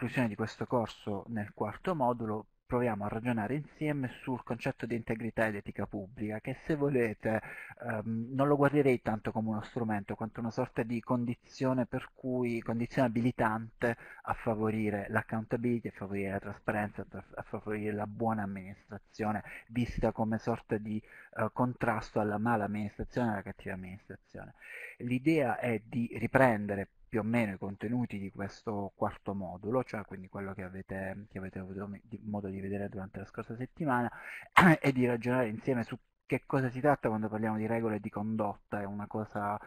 conclusione di questo corso, nel quarto modulo, proviamo a ragionare insieme sul concetto di integrità ed etica pubblica, che se volete ehm, non lo guarderei tanto come uno strumento, quanto una sorta di condizione per cui, condizione abilitante a favorire l'accountability, a favorire la trasparenza, a favorire la buona amministrazione, vista come sorta di eh, contrasto alla mala amministrazione e alla cattiva amministrazione. L'idea è di riprendere più o meno i contenuti di questo quarto modulo, cioè quindi quello che avete, che avete avuto modo di vedere durante la scorsa settimana, e di ragionare insieme su che cosa si tratta quando parliamo di regole di condotta, è una cosa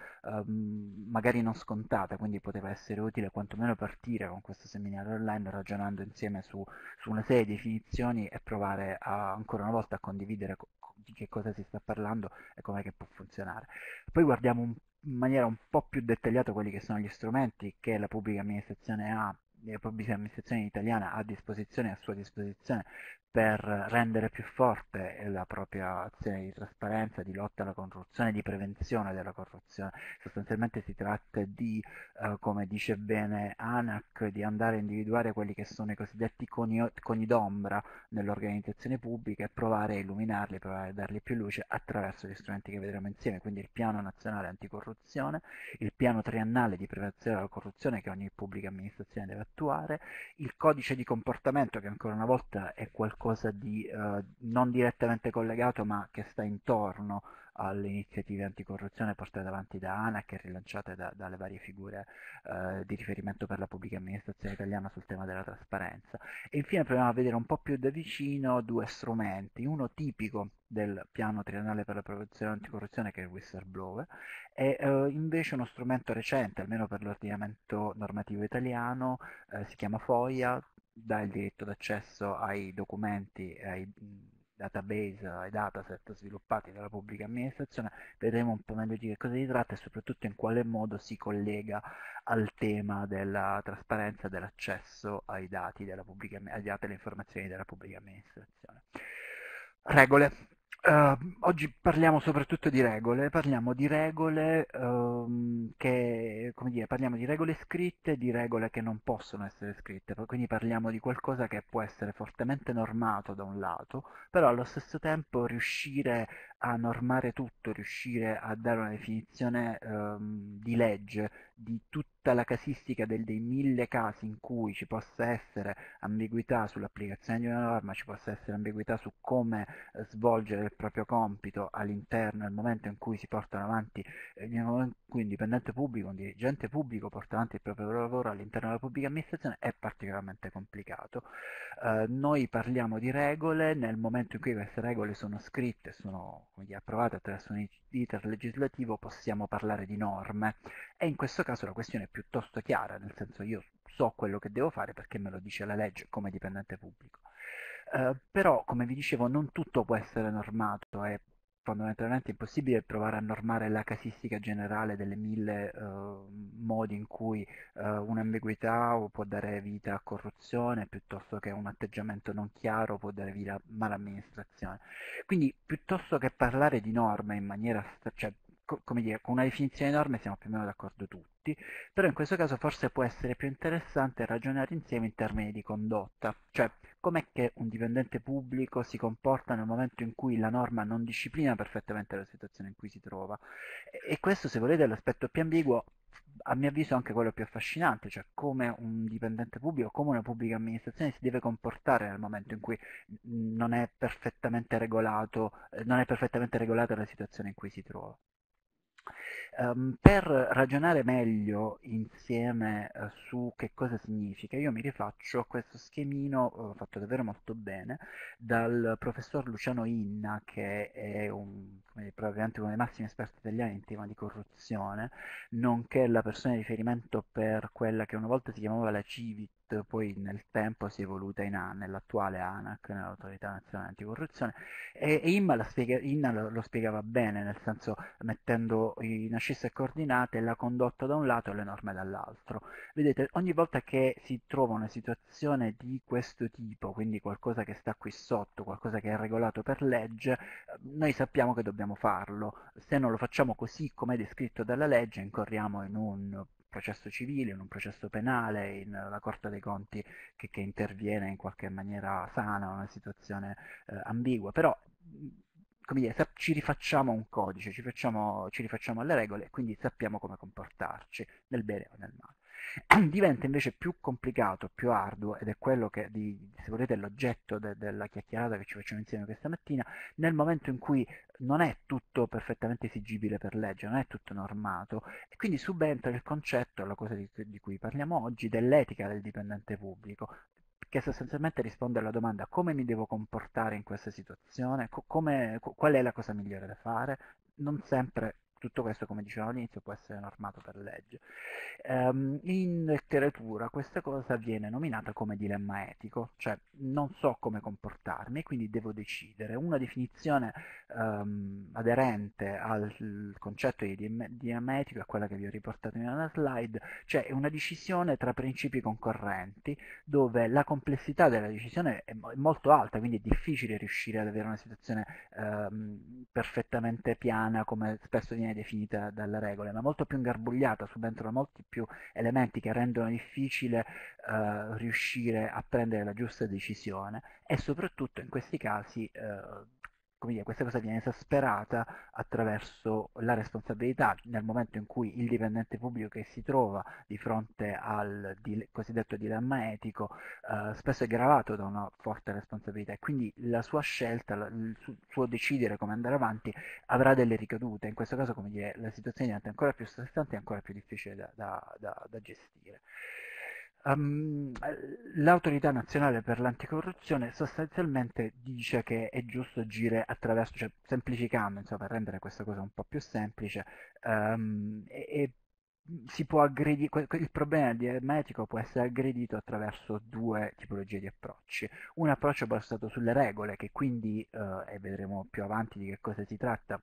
um, magari non scontata, quindi poteva essere utile quantomeno partire con questo seminario online ragionando insieme su, su una serie di definizioni e provare a, ancora una volta a condividere co di che cosa si sta parlando e com'è che può funzionare. Poi guardiamo un, in maniera un po' più dettagliata quelli che sono gli strumenti che la pubblica amministrazione ha la pubblica amministrazione italiana ha a disposizione, a sua disposizione per rendere più forte la propria azione di trasparenza, di lotta alla corruzione, di prevenzione della corruzione. Sostanzialmente si tratta di, eh, come dice bene ANAC, di andare a individuare quelli che sono i cosiddetti coni, coni d'ombra nell'organizzazione pubblica e provare a illuminarli, provare a dargli più luce attraverso gli strumenti che vedremo insieme, quindi il piano nazionale anticorruzione, il piano triennale di prevenzione della corruzione che ogni pubblica amministrazione deve attuare, il codice di comportamento che ancora una volta è qualcosa qualcosa di eh, non direttamente collegato ma che sta intorno alle iniziative anticorruzione portate avanti da ANAC e rilanciate da, dalle varie figure eh, di riferimento per la pubblica amministrazione italiana sul tema della trasparenza. E infine proviamo a vedere un po' più da vicino due strumenti, uno tipico del piano triennale per la prevenzione anticorruzione che è il whistleblower è eh, invece uno strumento recente, almeno per l'ordinamento normativo italiano, eh, si chiama FOIA, dà il diritto d'accesso ai documenti, ai database, ai dataset sviluppati dalla pubblica amministrazione, vedremo un po' meglio di che cosa si tratta e soprattutto in quale modo si collega al tema della trasparenza dell'accesso ai dati, della pubblica, ai dati e alle informazioni della pubblica amministrazione. Regole, Uh, oggi parliamo soprattutto di regole, parliamo di regole um, che, come dire, parliamo di regole scritte, di regole che non possono essere scritte, quindi parliamo di qualcosa che può essere fortemente normato da un lato, però allo stesso tempo riuscire a normare tutto, riuscire a dare una definizione ehm, di legge di tutta la casistica del, dei mille casi in cui ci possa essere ambiguità sull'applicazione di una norma, ci possa essere ambiguità su come eh, svolgere il proprio compito all'interno, nel momento in cui si portano avanti, eh, nel momento in cui un dipendente pubblico, un dirigente pubblico porta avanti il proprio lavoro all'interno della pubblica amministrazione, è particolarmente complicato. Eh, noi parliamo di regole, nel momento in cui queste regole sono scritte, sono quindi approvata attraverso un iter legislativo, possiamo parlare di norme. E in questo caso la questione è piuttosto chiara, nel senso io so quello che devo fare perché me lo dice la legge come dipendente pubblico. Eh, però, come vi dicevo, non tutto può essere normato e fondamentalmente impossibile provare a normare la casistica generale delle mille uh, modi in cui uh, un'ambiguità può dare vita a corruzione piuttosto che un atteggiamento non chiaro può dare vita a malamministrazione. Quindi piuttosto che parlare di norme in maniera, cioè, come dire, con una definizione enorme siamo più o meno d'accordo tutti, però in questo caso forse può essere più interessante ragionare insieme in termini di condotta, cioè com'è che un dipendente pubblico si comporta nel momento in cui la norma non disciplina perfettamente la situazione in cui si trova. E, e questo, se volete, è l'aspetto più ambiguo, a mio avviso anche quello più affascinante, cioè come un dipendente pubblico, come una pubblica amministrazione si deve comportare nel momento in cui non è perfettamente, regolato, eh, non è perfettamente regolata la situazione in cui si trova. Um, per ragionare meglio insieme uh, su che cosa significa, io mi rifaccio a questo schemino uh, fatto davvero molto bene dal professor Luciano Inna, che è un, come, probabilmente uno dei massimi esperti italiani in tema di corruzione, nonché la persona di riferimento per quella che una volta si chiamava la Civit poi nel tempo si è evoluta in, nell'attuale ANAC, nell'autorità nazionale anticorruzione, e, e Inna, spiega, Inna lo, lo, spiegava bene, nel senso mettendo in ascissa coordinate la condotta da un lato e le norme dall'altro. Vedete, ogni volta che si trova una situazione di questo tipo, quindi qualcosa che sta qui sotto, qualcosa che è regolato per legge, noi sappiamo che dobbiamo farlo. Se non lo facciamo così come è descritto dalla legge, incorriamo in un processo civile, in un processo penale, in eh, la Corte dei Conti che, che interviene in qualche maniera sana, una situazione eh, ambigua, però come dire, ci rifacciamo un codice, ci, facciamo, ci rifacciamo alle regole e quindi sappiamo come comportarci, nel bene o nel male. diventa invece più complicato, più arduo, ed è quello che, di, se volete, è l'oggetto de, della chiacchierata che ci facciamo insieme questa mattina, nel momento in cui non è tutto perfettamente esigibile per legge, non è tutto normato, e quindi subentra il concetto, la cosa di, di cui parliamo oggi, dell'etica del dipendente pubblico, che sostanzialmente risponde alla domanda come mi devo comportare in questa situazione, come, qual è la cosa migliore da fare, non sempre tutto questo, come dicevo all'inizio, può essere normato per legge. Um, in letteratura questa cosa viene nominata come dilemma etico, cioè non so come comportarmi e quindi devo decidere. Una definizione um, aderente al concetto di dilemma etico è quella che vi ho riportato in una slide, cioè una decisione tra principi concorrenti dove la complessità della decisione è molto alta, quindi è difficile riuscire ad avere una situazione um, perfettamente piana come spesso viene definita dalle regole, ma molto più ingarbugliata, subentrano molti più elementi che rendono difficile eh, riuscire a prendere la giusta decisione e soprattutto in questi casi eh, come ecco, dire, questa cosa viene esasperata attraverso la responsabilità nel momento in cui il dipendente pubblico che si trova di fronte al dile cosiddetto dilemma etico eh, spesso è gravato da una forte responsabilità e quindi la sua scelta, la, il su suo decidere come andare avanti avrà delle ricadute, in questo caso come dire, la situazione diventa ancora più stressante e ancora più difficile da, da, da, da gestire. Um, l'autorità nazionale per l'anticorruzione sostanzialmente dice che è giusto agire attraverso, cioè semplificando, insomma, per rendere questa cosa un po' più semplice, um, e, e si può aggredire, il problema di ermetico può essere aggredito attraverso due tipologie di approcci. Un approccio basato sulle regole, che quindi, eh, e vedremo più avanti di che cosa si tratta,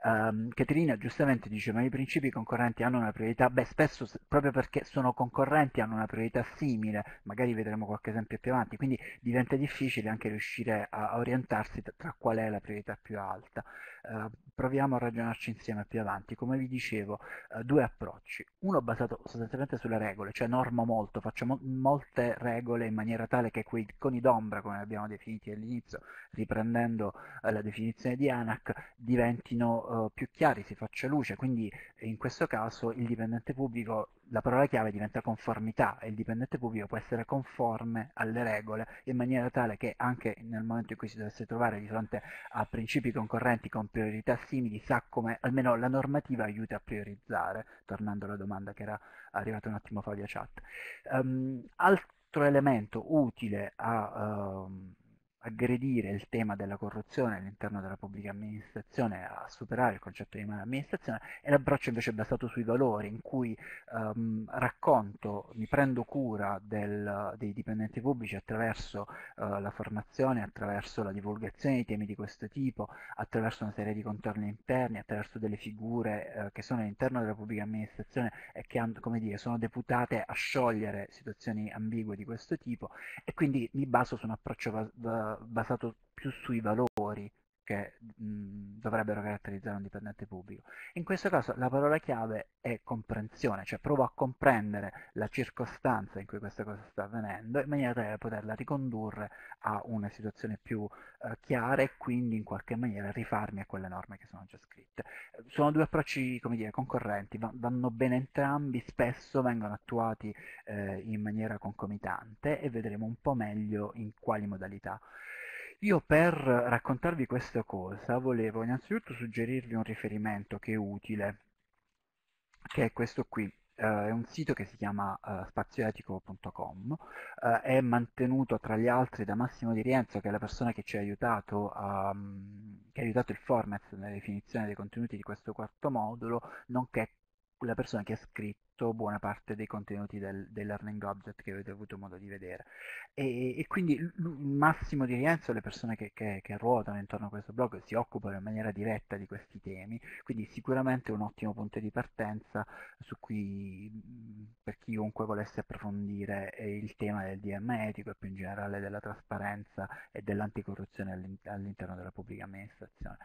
Um, Caterina giustamente dice ma i principi concorrenti hanno una priorità, beh spesso proprio perché sono concorrenti hanno una priorità simile, magari vedremo qualche esempio più avanti, quindi diventa difficile anche riuscire a orientarsi tra, tra qual è la priorità più alta. Ehm, proviamo a ragionarci insieme più avanti. Come vi dicevo, eh, due approcci. Uno basato sostanzialmente sulle regole, cioè normo molto, faccio mo molte regole in maniera tale che quei coni d'ombra, come abbiamo definiti all'inizio, riprendendo eh, la definizione di ANAC, diventino eh, più chiari, si faccia luce. Quindi in questo caso il dipendente pubblico la parola chiave diventa conformità e il dipendente pubblico può essere conforme alle regole in maniera tale che anche nel momento in cui si dovesse trovare di fronte a principi concorrenti con priorità simili sa come almeno la normativa aiuta a priorizzare, tornando alla domanda che era arrivata un attimo fa via chat. Um, altro elemento utile a... Um, aggredire il tema della corruzione all'interno della pubblica amministrazione, a superare il concetto di mala amministrazione, e l'approccio invece è basato sui valori, in cui ehm, racconto, mi prendo cura del, dei dipendenti pubblici attraverso eh, la formazione, attraverso la divulgazione di temi di questo tipo, attraverso una serie di contorni interni, attraverso delle figure eh, che sono all'interno della pubblica amministrazione e che come dire, sono deputate a sciogliere situazioni ambigue di questo tipo, e quindi mi baso su un approccio va- basato più sui valori che mh, mhmm, dovrebbero caratterizzare un dipendente pubblico. In questo caso la parola chiave è comprensione, cioè provo a comprendere la circostanza in cui questa cosa sta avvenendo in maniera tale da poterla ricondurre a una situazione più eh, chiara e quindi in qualche maniera rifarmi a quelle norme che sono già scritte. Sono due approcci dire, concorrenti, vanno bene entrambi, spesso vengono attuati eh, in maniera concomitante e vedremo un po' meglio in quali modalità. Io per raccontarvi questa cosa volevo innanzitutto suggerirvi un riferimento che è utile, che è questo qui. Uh, è un sito che si chiama uh, eh, spazioetico.com, uh, eh, è mantenuto tra gli altri da Massimo Di Rienzo, che è la persona che ci ha aiutato, a, um, che ha aiutato il format nella definizione dei contenuti di questo quarto modulo, nonché la persona che ha scritto buona parte dei contenuti del, del learning object che avete avuto modo di vedere e, e quindi il massimo di Rienzo le persone che, che, che, ruotano intorno a questo blog si occupano in maniera diretta di questi temi quindi sicuramente un ottimo punto di partenza su cui per chiunque volesse approfondire eh, il tema del DM etico e più in generale della trasparenza e dell'anticorruzione all'interno della pubblica amministrazione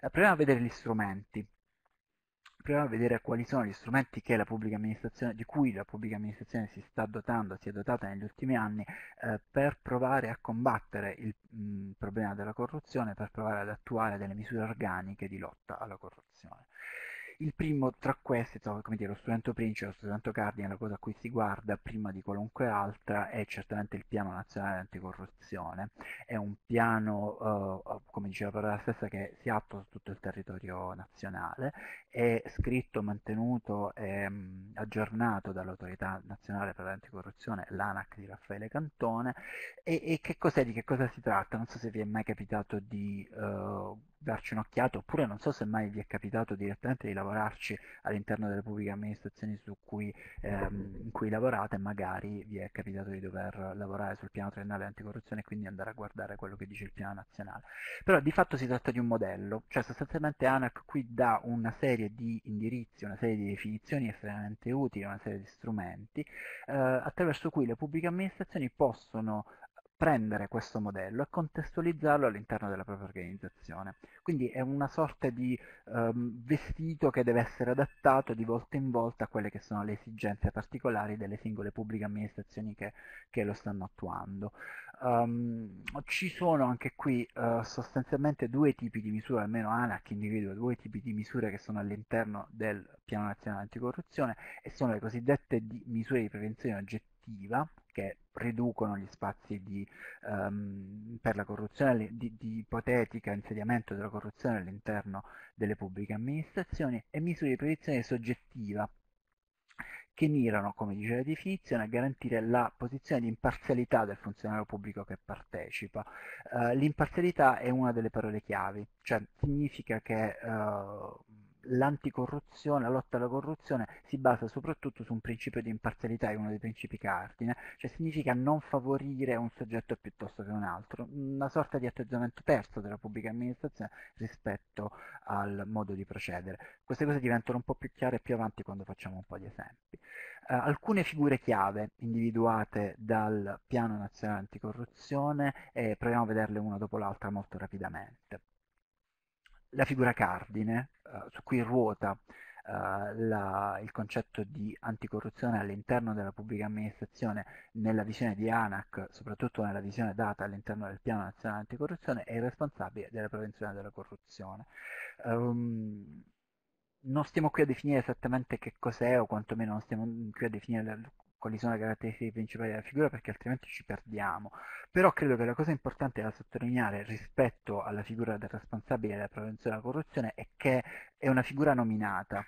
proviamo a vedere gli strumenti proviamo a vedere quali sono gli strumenti di cui la pubblica amministrazione si sta dotando, si è dotata negli ultimi anni eh, per provare a combattere il mh, problema della corruzione, per provare ad attuare delle misure organiche di lotta alla corruzione. Il primo tra questi, come dire, lo studente Principe, lo studente Cardine, la cosa a cui si guarda prima di qualunque altra è certamente il piano nazionale anticorruzione. È un piano, eh, eh come diceva Parola stessa, che si attua su tutto il territorio nazionale, è scritto, mantenuto e mm, aggiornato dall'autorità nazionale per l'anticorruzione, l'ANAC di Raffaele Cantone. E, e che cos'è, di che cosa si tratta? Non so se vi è mai capitato di... Eh, darci un'occhiata, oppure non so se mai vi è capitato direttamente di lavorarci all'interno delle pubbliche amministrazioni cui, ehm, in cui lavorate, magari vi è capitato di dover lavorare sul piano triennale anticorruzione e quindi andare a guardare quello che dice il piano nazionale. Però di fatto si tratta di un modello, cioè sostanzialmente ANAC qui dà una serie di indirizzi, una serie di definizioni estremamente utili, una serie di strumenti eh, attraverso cui le pubbliche amministrazioni possono prendere questo modello e contestualizzarlo all'interno della propria organizzazione. Quindi è una sorta di um, vestito che deve essere adattato di volta in volta a quelle che sono le esigenze particolari delle singole pubbliche amministrazioni che, che lo stanno attuando. Um, ci sono anche qui uh, sostanzialmente due tipi di misure, almeno ANAC individua due tipi di misure che sono all'interno del Piano Nazionale Anticorruzione e sono le cosiddette di misure di prevenzione oggettiva attiva che riducono gli spazi di, um, per la corruzione, di, di ipotetica insediamento della corruzione all'interno delle pubbliche amministrazioni e misure di protezione soggettiva che mirano, come dice la definizione, a garantire la posizione di imparzialità del funzionario pubblico che partecipa. Uh, l'imparzialità è una delle parole chiavi, cioè significa che uh, l'anticorruzione, la lotta alla corruzione si basa soprattutto su un principio di imparzialità, è uno dei principi cardine, cioè significa non favorire un soggetto piuttosto che un altro, una sorta di atteggiamento terzo della pubblica amministrazione rispetto al modo di procedere. Queste cose diventano un po' più chiare più avanti quando facciamo un po' di esempi. Eh, alcune figure chiave individuate dal Piano Nazionale Anticorruzione e eh, proviamo a vederle una dopo l'altra molto rapidamente la figura cardine eh, su cui ruota eh, la, il concetto di anticorruzione all'interno della pubblica amministrazione nella visione di ANAC, soprattutto nella visione data all'interno del piano nazionale anticorruzione, è il responsabile della prevenzione della corruzione. Um, non stiamo qui a definire esattamente che cos'è o quantomeno non stiamo qui a definire quali sono le caratteristiche principali della figura perché altrimenti ci perdiamo. Però credo che la cosa importante da sottolineare rispetto alla figura del responsabile della prevenzione della corruzione è che è una figura nominata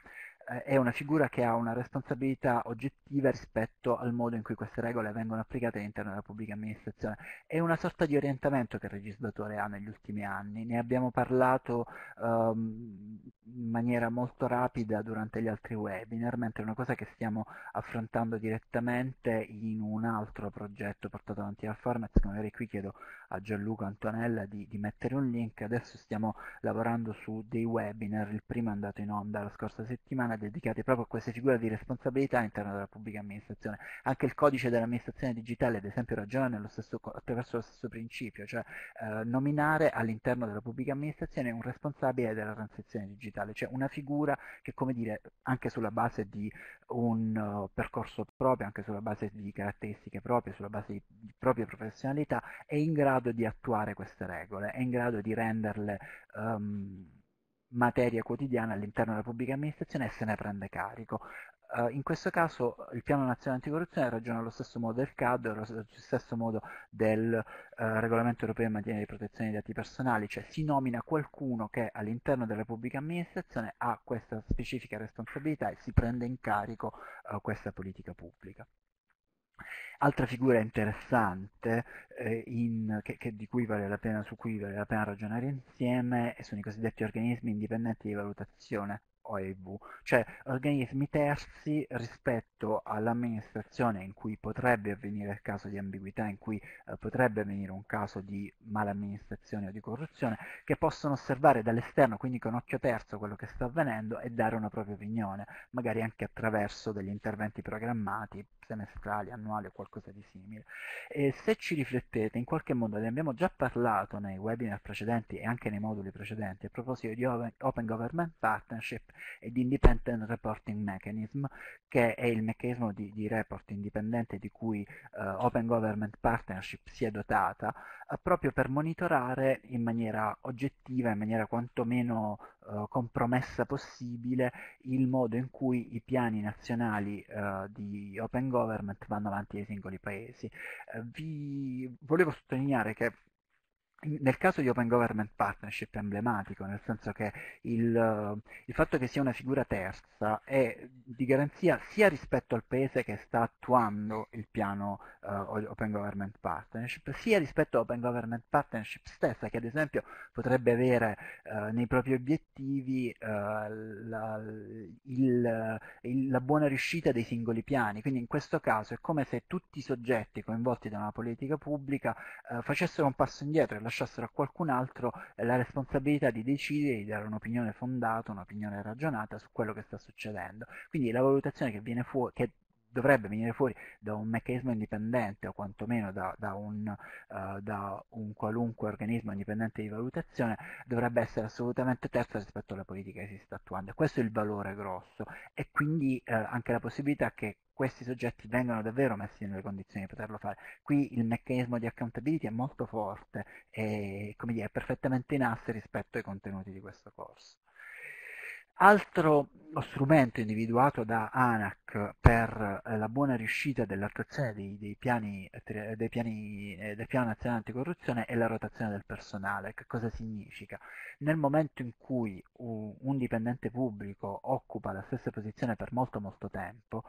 eh, è una figura che ha una responsabilità oggettiva rispetto al modo in cui queste regole vengono applicate all'interno della pubblica amministrazione. È una sorta di orientamento che il legislatore ha negli ultimi anni, ne abbiamo parlato um, in maniera molto rapida durante gli altri webinar, mentre è una cosa che stiamo affrontando direttamente in un altro progetto portato avanti da Farmaz, magari qui chiedo a Gianluca Antonella di, di mettere un link, adesso stiamo lavorando su dei webinar, il primo è andato in onda la scorsa settimana, settimana dedicate proprio a queste figure di responsabilità all'interno della pubblica amministrazione. Anche il codice dell'amministrazione digitale, ad esempio, ragiona stesso, attraverso lo stesso principio, cioè eh, nominare all'interno della pubblica amministrazione un responsabile della transizione digitale, cioè una figura che, come dire, anche sulla base di un uh, percorso proprio, anche sulla base di caratteristiche proprie, sulla base di, di proprie professionalità, è in grado di attuare queste regole, è in grado di renderle... Um, materia quotidiana all'interno della pubblica amministrazione e se ne prende carico. Uh, in questo caso il Piano Nazionale Anticorruzione ragiona allo stesso modo del CAD, allo stesso modo del uh, Regolamento Europeo in materia di protezione dei dati personali, cioè si nomina qualcuno che all'interno della pubblica amministrazione ha questa specifica responsabilità e si prende in carico uh, questa politica pubblica. Altra figura interessante eh, in, che, che di cui vale la pena, su cui vale la pena ragionare insieme sono i cosiddetti organismi indipendenti di valutazione OEV, cioè organismi terzi rispetto all'amministrazione in cui potrebbe avvenire il caso di ambiguità, in cui eh, potrebbe avvenire un caso di malamministrazione o di corruzione, che possono osservare dall'esterno, quindi con occhio terzo, quello che sta avvenendo e dare una propria opinione, magari anche attraverso degli interventi programmati, semestrali, annuali o qualcosa di simile. E se ci riflettete, in qualche modo ne abbiamo già parlato nei webinar precedenti e anche nei moduli precedenti a proposito di Open Government Partnership, ed Independent Reporting Mechanism, che è il meccanismo di, di report indipendente di cui eh, Open Government Partnership si è dotata, eh, proprio per monitorare in maniera oggettiva, in maniera quantomeno eh, compromessa possibile, il modo in cui i piani nazionali eh, di Open Government vanno avanti nei singoli paesi. Eh, vi volevo sottolineare che nel caso di Open Government Partnership è emblematico, nel senso che il, eh, il, fatto che sia una figura terza è di garanzia sia rispetto al paese che sta attuando il piano uh, Open Government Partnership, sia rispetto all'Open Government Partnership stessa, che ad esempio potrebbe avere uh, nei propri obiettivi uh, la, il, il, la buona riuscita dei singoli piani. Quindi in questo caso è come se tutti i soggetti coinvolti da una politica pubblica facessero un passo indietro e lasciassero a qualcun altro eh, la responsabilità di decidere, di dare un'opinione fondata, un'opinione ragionata su quello che sta succedendo. Quindi la valutazione che viene fuori, che dovrebbe venire fuori da un meccanismo indipendente o quantomeno da, da, un, uh, da, un, qualunque organismo indipendente di valutazione dovrebbe essere assolutamente terza rispetto alla politica che si sta attuando. Questo è il valore grosso e quindi uh, anche la possibilità che questi soggetti vengano davvero messi nelle condizioni di poterlo fare. Qui il meccanismo di accountability è molto forte e come dire, è perfettamente in asse rispetto ai contenuti di questo corso. Altro strumento individuato da ANAC per eh, la buona riuscita dell'attuazione dei, dei, piani, dei piani, eh, del piano nazionale anticorruzione è la rotazione del personale. Che cosa significa? Nel momento in cui un, dipendente pubblico occupa la stessa posizione per molto molto tempo,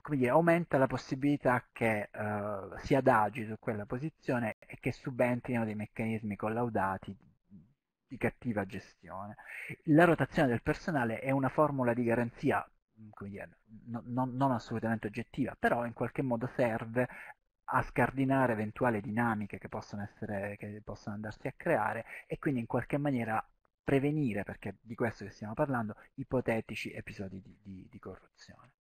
quindi aumenta la possibilità che eh, si adagi su quella posizione e che subentrino dei meccanismi collaudati di cattiva gestione. La rotazione del personale è una formula di garanzia mm, dire, no, no, non assolutamente oggettiva, però in qualche modo serve a scardinare eventuali dinamiche che possono, essere, che possono andarsi a creare e quindi in qualche maniera prevenire, perché di questo che stiamo parlando, ipotetici episodi di, di, di corruzione.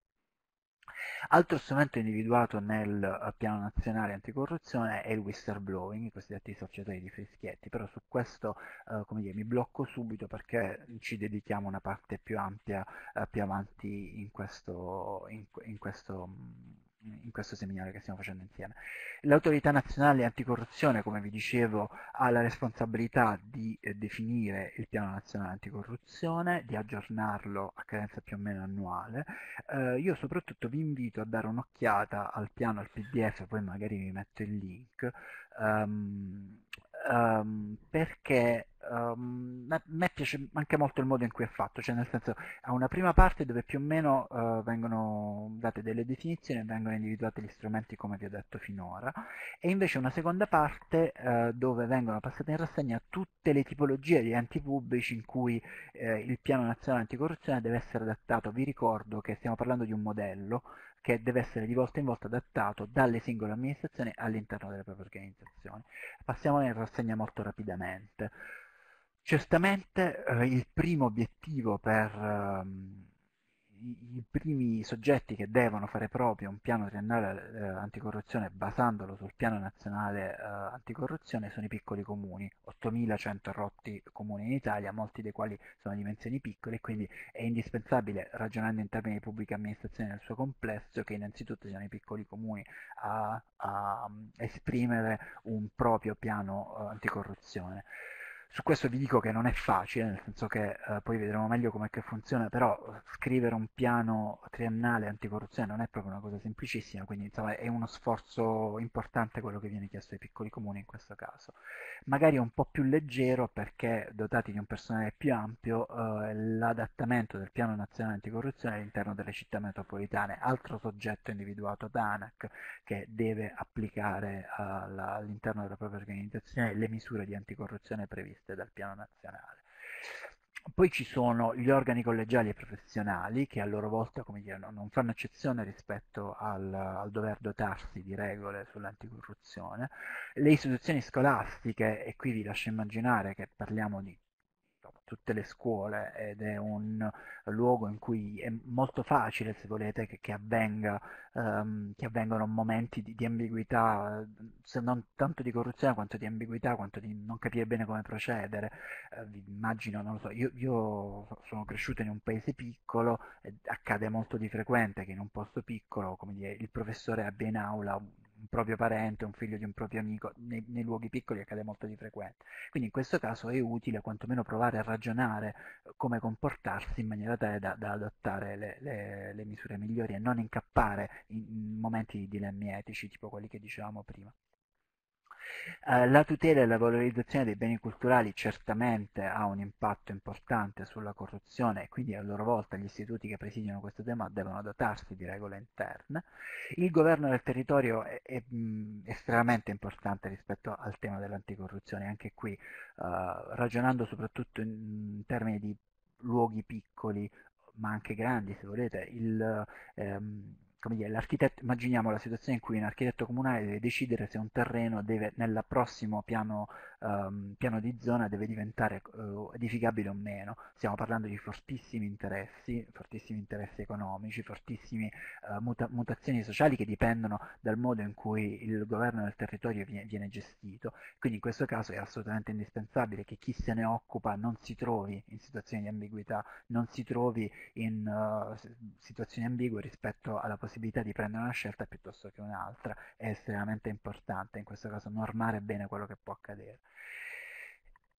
Altro strumento individuato nel eh, piano nazionale anticorruzione è il whistleblowing, i cosiddetti societari di fischietti, però su questo eh, dire, mi blocco subito perché ci dedichiamo una parte più ampia eh, più avanti in questo, in, in questo mm, in questo seminario che stiamo facendo insieme. L'autorità nazionale anticorruzione, come vi dicevo, ha la responsabilità di eh, definire il piano nazionale anticorruzione, di aggiornarlo a cadenza più o meno annuale. Eh, io soprattutto vi invito a dare un'occhiata al piano, al PDF, poi magari vi metto il link. Um, um, perché um, ehm, a me piace anche molto il modo in cui è fatto, cioè nel senso ha una prima parte dove più o meno uh, vengono date delle definizioni e vengono individuati gli strumenti come vi ho detto finora e invece una seconda parte uh, dove vengono passate in rassegna tutte le tipologie di enti pubblici in cui uh, il piano nazionale anticorruzione deve essere adattato. Vi ricordo che stiamo parlando di un modello che deve essere di volta in volta adattato dalle singole amministrazioni all'interno delle proprie organizzazioni. Passiamo in rassegna molto rapidamente. Certamente eh, il primo obiettivo per... Ehm, i, primi soggetti che devono fare proprio un piano triennale eh, anticorruzione basandolo sul piano nazionale eh, anticorruzione sono i piccoli comuni, 8.100 rotti comuni in Italia, molti dei quali sono a dimensioni piccole, quindi è indispensabile, ragionando in termini di pubblica amministrazione nel suo complesso, che innanzitutto siano i piccoli comuni a, a, a esprimere un proprio piano eh, anticorruzione. Su questo vi dico che non è facile, nel senso che eh, poi vedremo meglio come funziona, però scrivere un piano triennale anticorruzione non è proprio una cosa semplicissima, quindi insomma, è uno sforzo importante quello che viene chiesto ai piccoli comuni in questo caso. Magari è un po' più leggero perché dotati di un personale più ampio, eh, l'adattamento del piano nazionale anticorruzione all'interno delle città metropolitane, altro soggetto individuato da ANAC che deve applicare eh, all'interno della propria organizzazione le misure di anticorruzione previste previste dal piano nazionale. Poi ci sono gli organi collegiali e professionali che a loro volta dire, non fanno eccezione rispetto al, al, dover dotarsi di regole sull'anticorruzione. Le istituzioni scolastiche, e qui vi lascio immaginare che parliamo di tutte le scuole ed è un luogo in cui è molto facile, se volete, che, che, avvenga, um, che avvengano momenti di, di, ambiguità, se non tanto di corruzione quanto di ambiguità, quanto di non capire bene come procedere. Uh, immagino, non lo so, io, io, sono cresciuto in un paese piccolo e accade molto di frequente che in un posto piccolo, come dire, il professore abbia in aula un proprio parente, un figlio di un proprio amico, nei, nei, luoghi piccoli accade molto di frequente. Quindi in questo caso è utile quantomeno provare a ragionare eh, come comportarsi in maniera tale da, da adottare le, le, le misure migliori e non incappare in momenti di dilemmi etici tipo quelli che dicevamo prima. Eh, la tutela e la valorizzazione dei beni culturali certamente ha un impatto importante sulla corruzione e quindi a loro volta gli istituti che presidiano questo tema devono dotarsi di regole interne. Il governo del territorio è, è mh, estremamente importante rispetto al tema dell'anticorruzione, anche qui eh, ragionando soprattutto in, in termini di luoghi piccoli ma anche grandi se volete, il, ehm, come dire, l'architetto, immaginiamo la situazione in cui un architetto comunale deve decidere se un terreno deve, nel prossimo piano, um, piano di zona deve diventare uh, edificabile o meno. Stiamo parlando di fortissimi interessi, fortissimi interessi economici, fortissime uh, muta mutazioni sociali che dipendono dal modo in cui il governo del territorio viene, viene, gestito. Quindi in questo caso è assolutamente indispensabile che chi se ne occupa non si trovi in situazioni di ambiguità, non si trovi in uh, situazioni ambigue rispetto alla possibilità possibilità di prendere una scelta piuttosto che un'altra è estremamente importante, in questo caso normare bene quello che può accadere.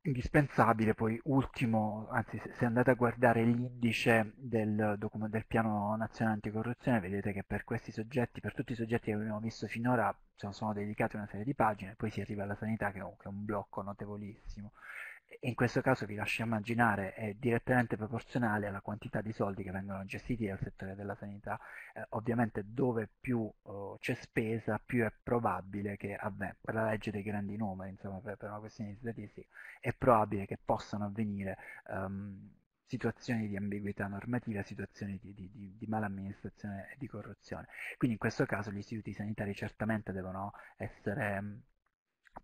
Indispensabile poi, ultimo, anzi se andate a guardare l'indice del, del piano nazionale anticorruzione vedete che per questi soggetti, per tutti i soggetti che abbiamo visto finora sono dedicati una serie di pagine, poi si arriva alla sanità che è un, che è un blocco notevolissimo in questo caso vi lascio immaginare è direttamente proporzionale alla quantità di soldi che vengono gestiti dal settore della sanità, eh, ovviamente dove più oh, c'è spesa più è probabile che, vabbè, per la legge dei grandi numeri, insomma per, per una questione di statistica, è probabile che possano avvenire um, situazioni di ambiguità normativa, situazioni di, di, di, di malamministrazione e di corruzione. Quindi in questo caso gli istituti sanitari certamente devono essere ehm,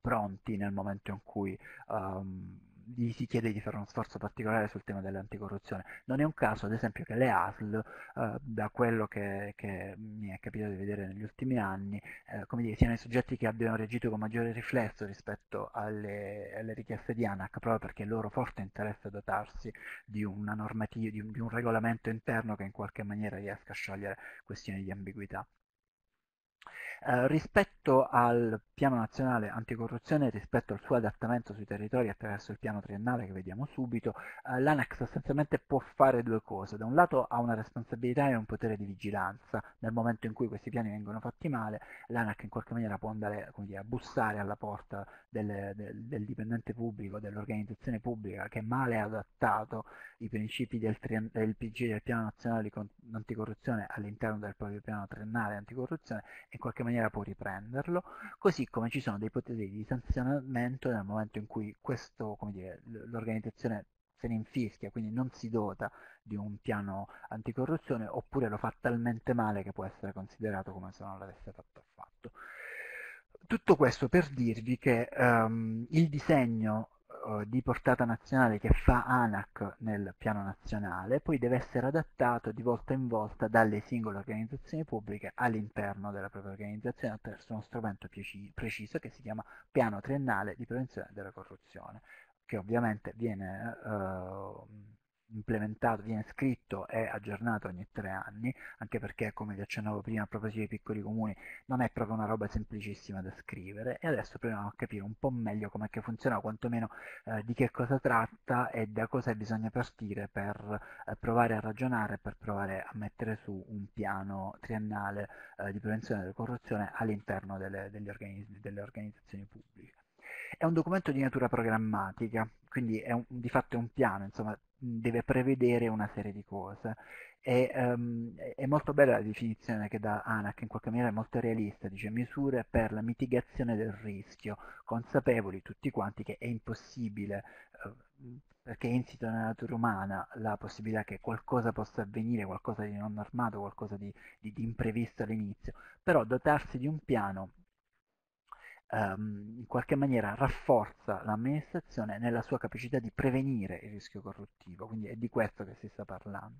pronti nel momento in cui... Um, gli si chiede di fare uno sforzo particolare sul tema dell'anticorruzione. Non è un caso, ad esempio, che le ASL, eh, da quello che, che, mi è capitato di vedere negli ultimi anni, eh, dire, siano i soggetti che abbiano reagito con maggiore riflesso rispetto alle, alle, richieste di ANAC, proprio perché è loro forte interesse a dotarsi di, una normativa, di, un, di un regolamento interno che in qualche maniera riesca a sciogliere questioni di ambiguità. Eh, rispetto al piano nazionale anticorruzione, rispetto al suo adattamento sui territori attraverso il piano triennale che vediamo subito, eh, l'ANAC sostanzialmente può fare due cose. Da un lato ha una responsabilità e un potere di vigilanza. Nel momento in cui questi piani vengono fatti male, l'ANAC in qualche maniera può andare dire, a bussare alla porta del, del, del dipendente pubblico, dell'organizzazione pubblica che male ha adattato i principi del, del PG, del piano nazionale anticorruzione all'interno del proprio piano triennale anticorruzione e in qualche maniera maniera può riprenderlo, così come ci sono dei poteri di sanzionamento nel momento in cui questo, dire, l'organizzazione se ne infischia, quindi non si dota di un piano anticorruzione oppure lo fa talmente male che può essere considerato come se non l'avesse fatto affatto. Tutto questo per dirvi che um, il disegno eh, di portata nazionale che fa ANAC nel piano nazionale, poi deve essere adattato di volta in volta dalle singole organizzazioni pubbliche all'interno della propria organizzazione attraverso uno strumento preciso che si chiama piano triennale di prevenzione della corruzione, che ovviamente viene eh, implementato, viene scritto e aggiornato ogni tre anni, anche perché come vi accennavo prima a proposito dei piccoli comuni non è proprio una roba semplicissima da scrivere e adesso proviamo a capire un po' meglio com'è che funziona, quantomeno eh, di che cosa tratta e da cosa bisogna partire per eh, provare a ragionare, per provare a mettere su un piano triennale eh, di prevenzione della corruzione all'interno delle, delle, organizz- delle organizzazioni pubbliche. È un documento di natura programmatica, quindi un, di fatto è un piano, insomma, deve prevedere una serie di cose. E, um, è molto bella la definizione che dà ANAC, in qualche maniera è molto realista, dice misure per la mitigazione del rischio, consapevoli tutti quanti che è impossibile, uh, eh, perché è insito nella natura umana la possibilità che qualcosa possa avvenire, qualcosa di non normato, qualcosa di, di, di imprevisto all'inizio, però dotarsi di un piano um, in qualche maniera rafforza l'amministrazione nella sua capacità di prevenire il rischio corruttivo, quindi è di questo che si sta parlando.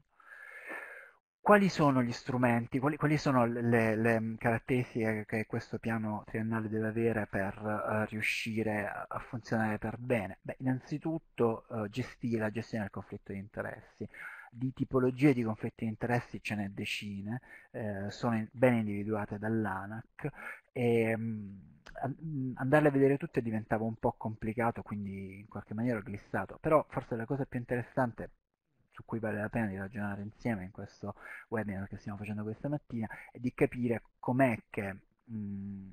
Quali sono gli strumenti, quali, quali sono le, le, caratteristiche che questo piano triennale deve avere per uh, riuscire a, funzionare per bene? Beh, innanzitutto uh, gestire la gestione del conflitto di interessi di tipologie di conflitti di interessi ce n'è decine, eh, sono ben individuate dall'ANAC e mm, mm, andarle a vedere tutte diventava un po' complicato, quindi in qualche maniera ho glissato, però forse la cosa più interessante su cui vale la pena di ragionare insieme in questo webinar che stiamo facendo questa mattina è di capire com'è che... Mh, mm,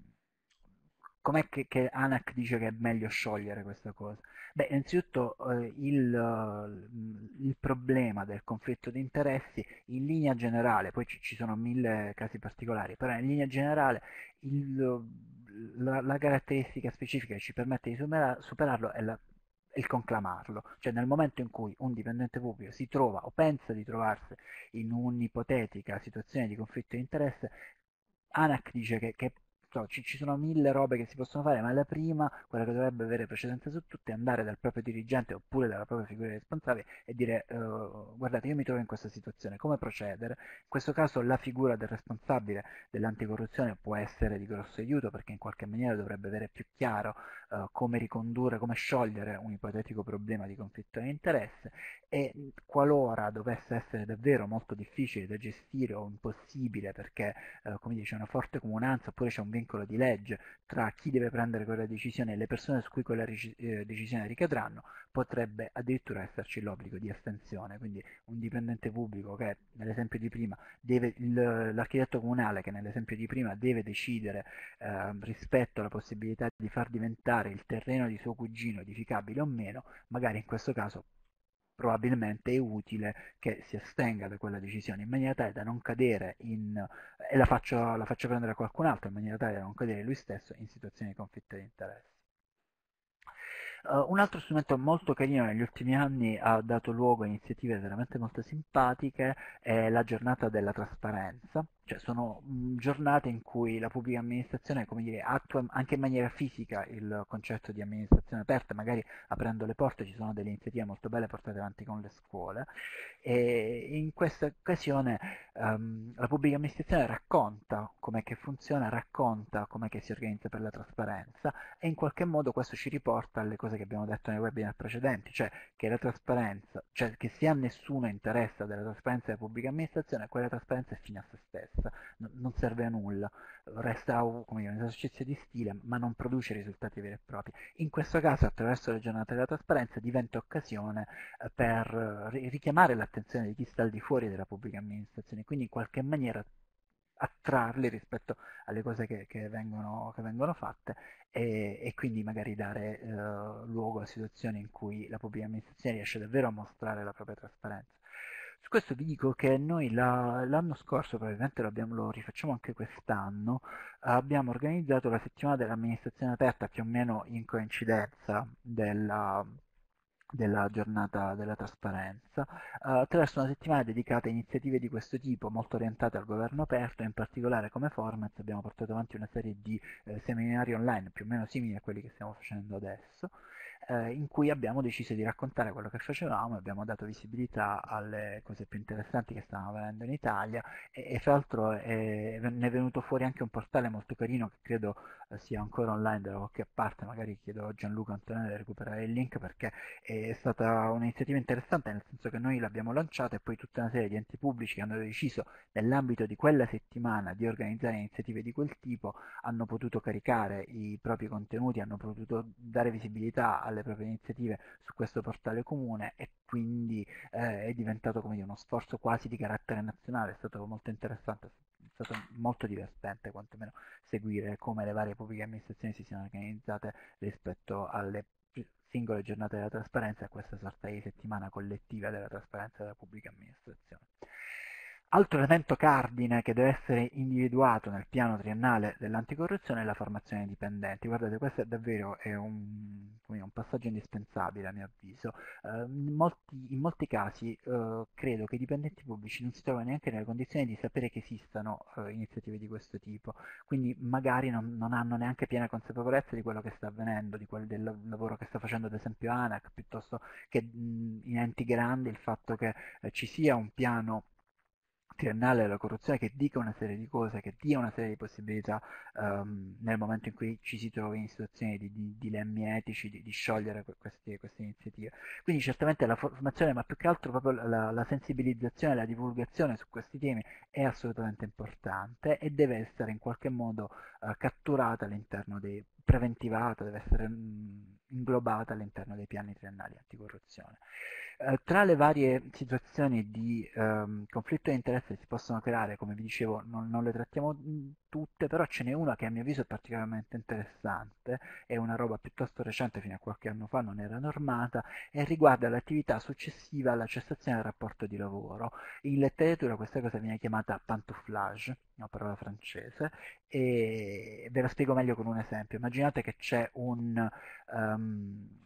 com'è che, che, ANAC dice che è meglio sciogliere questa cosa? Beh, innanzitutto eh, il, mm, il, problema del conflitto di interessi in linea generale, poi ci, ci sono mille casi particolari, però in linea generale il, la, la, caratteristica specifica che ci permette di superar, superarlo è la il conclamarlo, cioè nel momento in cui un dipendente pubblico si trova o pensa di trovarsi in un'ipotetica situazione di conflitto di interesse, ANAC dice che, che fatto, ci, ci, sono mille robe che si possono fare, ma la prima, quella che dovrebbe avere precedenza su tutte, è andare dal proprio dirigente oppure dalla propria figura responsabile e dire uh, guardate io mi trovo in questa situazione, come procedere? In questo caso la figura del responsabile dell'anticorruzione può essere di grosso aiuto perché in qualche maniera dovrebbe avere più chiaro uh, come ricondurre, come sciogliere un ipotetico problema di conflitto di interesse e mhmm, qualora dovesse essere davvero molto difficile da gestire o impossibile perché eh, come dice una forte comunanza oppure c'è un vincolo di legge tra chi deve prendere quella decisione e le persone su cui quella ric- ehm, decisione ricadranno potrebbe addirittura esserci l'obbligo di astensione quindi un dipendente pubblico che nell'esempio di prima deve, l- l'architetto comunale che nell'esempio di prima deve decidere eh, rispetto alla possibilità di far diventare il terreno di suo cugino edificabile o meno magari in questo caso probabilmente è utile che si astenga da quella decisione in maniera tale da non cadere in, e la faccio, la faccio prendere a qualcun altro in maniera tale da non cadere lui stesso in situazioni di conflitto di interessi. Uh, eh, un altro strumento molto carino negli ultimi anni ha dato luogo a iniziative veramente molto simpatiche è la giornata della trasparenza cioè sono giornate in cui la pubblica amministrazione dire, attua anche in maniera fisica il concetto di amministrazione aperta, magari aprendo le porte ci sono delle iniziative molto belle portate avanti con le scuole e in questa occasione um, la pubblica amministrazione racconta com'è che funziona, racconta com'è che si organizza per la trasparenza e in qualche modo questo ci riporta alle cose che abbiamo detto nei webinar precedenti, cioè che la trasparenza, cioè che se a nessuno interessa della trasparenza della pubblica amministrazione, quella trasparenza è fine a se stessa interessa, non serve a nulla, resta uh, dire, un esercizio di stile ma non produce risultati veri e propri. In questo caso attraverso le giornate della trasparenza diventa occasione eh, per eh, richiamare l'attenzione di chi sta al di fuori della pubblica amministrazione, quindi in qualche maniera attrarli rispetto alle cose che, che, vengono, che vengono, fatte e, e, quindi magari dare eh, luogo a situazioni in cui la pubblica amministrazione riesce davvero a mostrare la propria trasparenza. Su questo vi dico che noi la, l'anno scorso, probabilmente lo rifacciamo anche quest'anno, abbiamo organizzato la settimana dell'amministrazione aperta più o meno in coincidenza della, della giornata della trasparenza, eh, attraverso una settimana dedicata a iniziative di questo tipo, molto orientate al governo aperto, in particolare come format abbiamo portato avanti una serie di eh, seminari online più o meno simili a quelli che stiamo facendo adesso, eh, in cui abbiamo deciso di raccontare quello che facevamo e abbiamo dato visibilità alle cose più interessanti che stavano avvenendo in Italia e, e fra l'altro è, eh, ne è venuto fuori anche un portale molto carino che credo eh, sia ancora online da qualche parte, magari chiedo a Gianluca Antonelli di recuperare il link perché è stata un'iniziativa interessante nel senso che noi l'abbiamo lanciata e poi tutta una serie di enti pubblici che hanno deciso nell'ambito di quella settimana di organizzare iniziative di quel tipo hanno potuto caricare i propri contenuti, hanno potuto dare visibilità alle le proprie iniziative su questo portale comune e quindi eh, è diventato dire, uno sforzo quasi di carattere nazionale, è stato molto interessante, è stato molto divertente quantomeno seguire come le varie pubbliche amministrazioni si siano organizzate rispetto alle singole giornate della trasparenza e a questa sorta di settimana collettiva della trasparenza della pubblica amministrazione. Altro elemento cardine che deve essere individuato nel piano triennale dell'anticorruzione è la formazione dei dipendenti. Guardate, questo è davvero è un, un, passaggio indispensabile a mio avviso. Eh, in, molti, in, molti, casi eh, credo che i dipendenti pubblici non si trovano neanche nelle condizioni di sapere che esistano eh, iniziative di questo tipo, quindi magari non, non, hanno neanche piena consapevolezza di quello che sta avvenendo, di quel, del lavoro che sta facendo ad esempio ANAC, piuttosto che mh, in enti grandi il fatto che eh, ci sia un piano triennale della corruzione che dica una serie di cose, che dia una serie di possibilità um, nel momento in cui ci si trovi in situazioni di, di dilemmi etici, di, di sciogliere queste, queste, iniziative. Quindi certamente la formazione, ma più che altro proprio la, la sensibilizzazione, la divulgazione su questi temi è assolutamente importante e deve essere in qualche modo uh, catturata all'interno dei preventivata, deve essere mm, inglobata all'interno dei piani triennali anticorruzione. Eh, tra le varie situazioni di ehm, conflitto di interesse che si possono creare, come vi dicevo, non, non le trattiamo mhmm, tutte, però ce n'è una che a mio avviso è particolarmente interessante, è una roba piuttosto recente, fino a qualche anno fa non era normata, e riguarda l'attività successiva alla cessazione del rapporto di lavoro. In letteratura questa cosa viene chiamata pantouflage, una parola francese, e ve la spiego meglio con un esempio. Immaginate che c'è un... Um,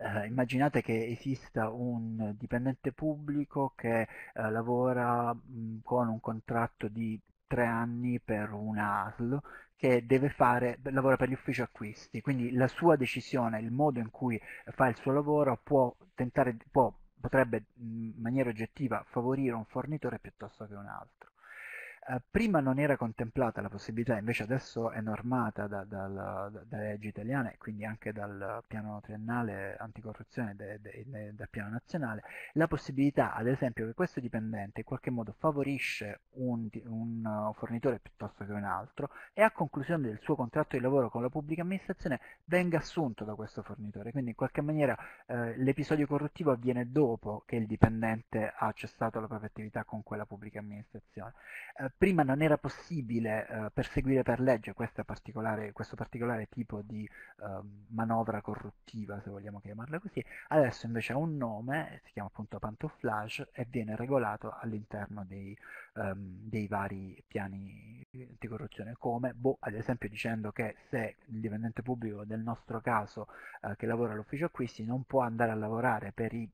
eh, immaginate che esista un dipendente pubblico che eh, lavora mh, con un contratto di tre anni per un ASL che deve fare, lavora per gli uffici acquisti, quindi la sua decisione, il modo in cui fa il suo lavoro può tentare, può, potrebbe in maniera oggettiva favorire un fornitore piuttosto che un altro. Eh, prima non era contemplata la possibilità, invece adesso è normata da, da, da, dalle leggi italiane, quindi anche dal piano triennale anticorruzione de, de, de, dal piano nazionale, la possibilità, ad esempio, che questo dipendente in qualche modo favorisce un, un, un fornitore piuttosto che un altro e a conclusione del suo contratto di lavoro con la pubblica amministrazione venga assunto da questo fornitore. Quindi in qualche maniera eh, l'episodio corruttivo avviene dopo che il dipendente ha cessato la propria attività con quella pubblica amministrazione. Eh, prima non era possibile eh, perseguire per legge particolare, questo particolare tipo di eh, manovra corruttiva, se vogliamo chiamarla così, adesso invece ha un nome, si chiama appunto pantouflage e viene regolato all'interno dei, um, dei vari piani anticorruzione, come boh, ad esempio dicendo che se il dipendente pubblico del nostro caso eh, che lavora all'ufficio acquisti non può andare a lavorare per i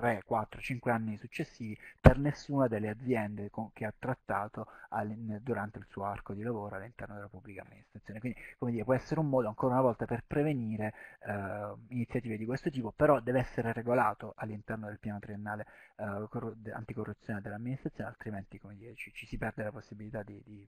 3, 4, 5 anni successivi per nessuna delle aziende con, che ha trattato all, durante il suo arco di lavoro all'interno della pubblica amministrazione. Quindi, come dire, può essere un modo ancora una volta per prevenire eh, iniziative di questo tipo, però deve essere regolato all'interno del piano triennale eh, anticorruzione dell'amministrazione, altrimenti come dire, ci, ci si perde la possibilità di, di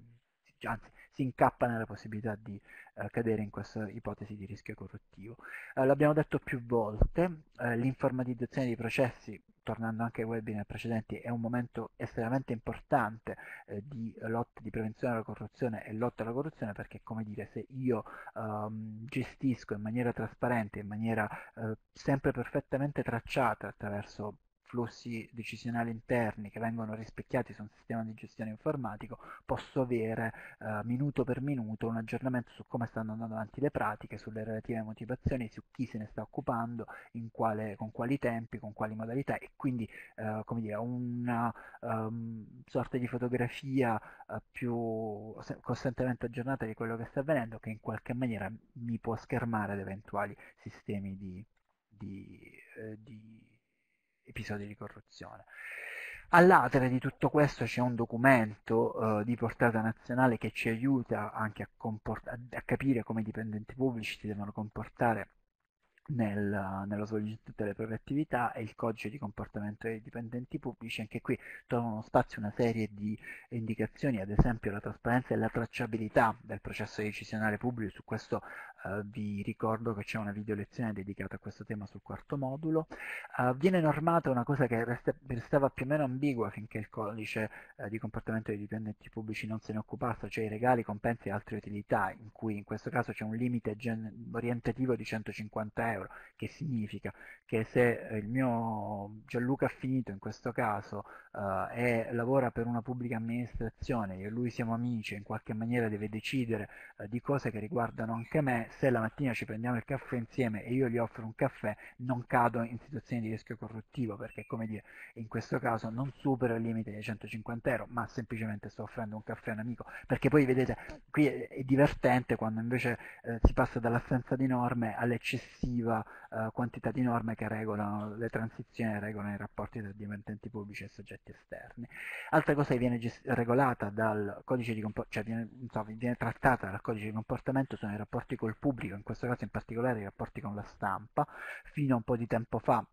anzi si incappa nella possibilità di eh, cadere in questa ipotesi di rischio corruttivo. Eh, l'abbiamo detto più volte, eh, l'informatizzazione dei processi, tornando anche ai webinar precedenti, è un momento estremamente importante eh, di lotta di prevenzione alla corruzione e lotta alla corruzione perché, come dire, se io ehm, gestisco in maniera trasparente, in maniera eh, sempre perfettamente tracciata attraverso flussi decisionali interni che vengono rispecchiati su un sistema di gestione informatico, posso avere eh, minuto per minuto un aggiornamento su come stanno andando avanti le pratiche, sulle relative motivazioni, su chi se ne sta occupando, quale, con quali tempi, con quali modalità e quindi eh, come dire, una um, sorta di fotografia uh, più costantemente aggiornata di quello che sta avvenendo che in qualche maniera mi può schermare da eventuali sistemi di, di, eh, di episodi di corruzione. All'atere di tutto questo c'è un documento eh, di portata nazionale che ci aiuta anche a, comport- a capire come i dipendenti pubblici si devono comportare nel, nello svolgimento delle proprie attività e il codice di comportamento dei dipendenti pubblici, anche qui trovano spazio una serie di indicazioni, ad esempio la trasparenza e la tracciabilità del processo decisionale pubblico, su questo eh, vi ricordo che c'è una video lezione dedicata a questo tema sul quarto modulo. Uh, viene normata una cosa che resta, restava più o meno ambigua finché il codice uh, di comportamento dei dipendenti pubblici non se ne occupasse, cioè i regali, compensi e altre utilità, in cui in questo caso c'è un limite orientativo di 150 euro, che significa che se il mio Gianluca ha finito in questo caso e lavora per una pubblica amministrazione, io e lui siamo amici e in qualche maniera deve decidere di cose che riguardano anche me, se la mattina ci prendiamo il caffè insieme e io gli offro un caffè, non cado in situazioni di rischio corruttivo, perché come dire, in questo caso non supero il limite dei 150 euro, ma semplicemente sto offrendo un caffè a un amico, perché poi vedete, qui è, divertente quando invece eh, si passa dall'assenza di norme all'eccessiva eh, quantità di norme che regolano le transizioni, e regolano i rapporti tra dipendenti pubblici e soggetti esterni. Altra cosa che viene gest- regolata dal codice di comportamento, cioè viene, insomma, viene trattata dal codice di comportamento sono i rapporti col pubblico, in questo caso in particolare i rapporti con la stampa, fino a un po' di tempo fa